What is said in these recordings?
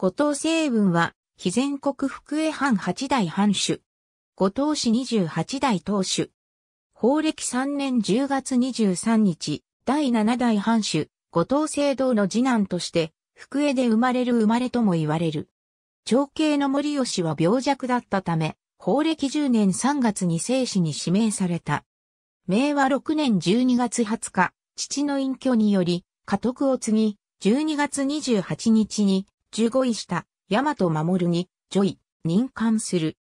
五島聖文は、非全国福江藩八代藩主。五島氏二十八代当主。法暦三年十月二十三日、第七代藩主、五島聖堂の次男として、福江で生まれる生まれとも言われる。長兄の森吉は病弱だったため、法暦十年三月に生死に指名された。明和六年十二月二十日、父の隠居により、家督を継ぎ、12月28日に15位下、大和守に、ジョイ、任官する。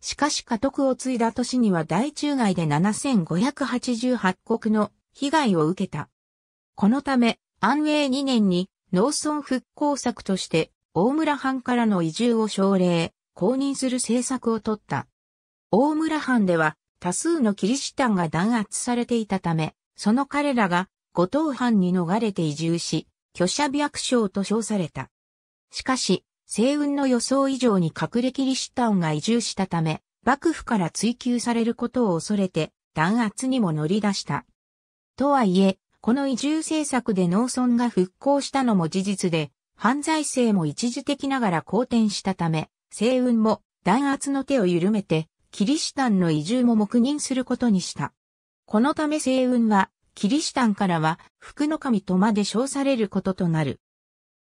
しかし家督を継いだ年には大中外で7588国の被害を受けた。このため、安永2年に農村復興策として大村藩からの移住を奨励、公認する政策を取った。大村藩では多数のキリシタンが弾圧されていたため、その彼らが五島藩に逃れて移住し、巨者白将と称された。しかし、西雲の予想以上に隠れキリシタンが移住したため、幕府から追求されることを恐れて、弾圧にも乗り出した。とはいえ、この移住政策で農村が復興したのも事実で、犯罪性も一時的ながら好転したため、西雲も弾圧の手を緩めて、キリシタンの移住も黙認することにした。このため西雲は、キリシタンからは、福の神とまで称されることとなる。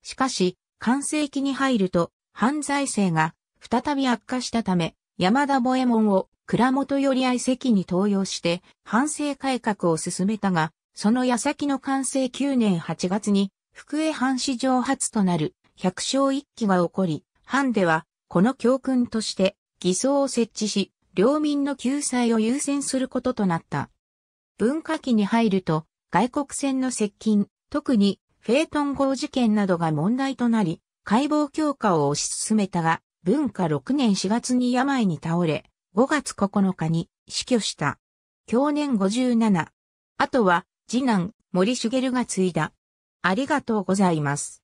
しかし、完成期に入ると、犯罪性が再び悪化したため、山田五右衛門を倉本寄合席に登用して、反省改革を進めたが、その矢先の完成9年8月に、福江藩史上初となる百姓一揆が起こり、藩では、この教訓として、偽装を設置し、領民の救済を優先することとなった。文化期に入ると、外国船の接近、特にフェートン号事件などが問題となり、解剖強化を推し進めたが、文化6年4月に病に倒れ、5月9日に死去した。去年57。あとは、次男、森茂が継いだ。ありがとうございます。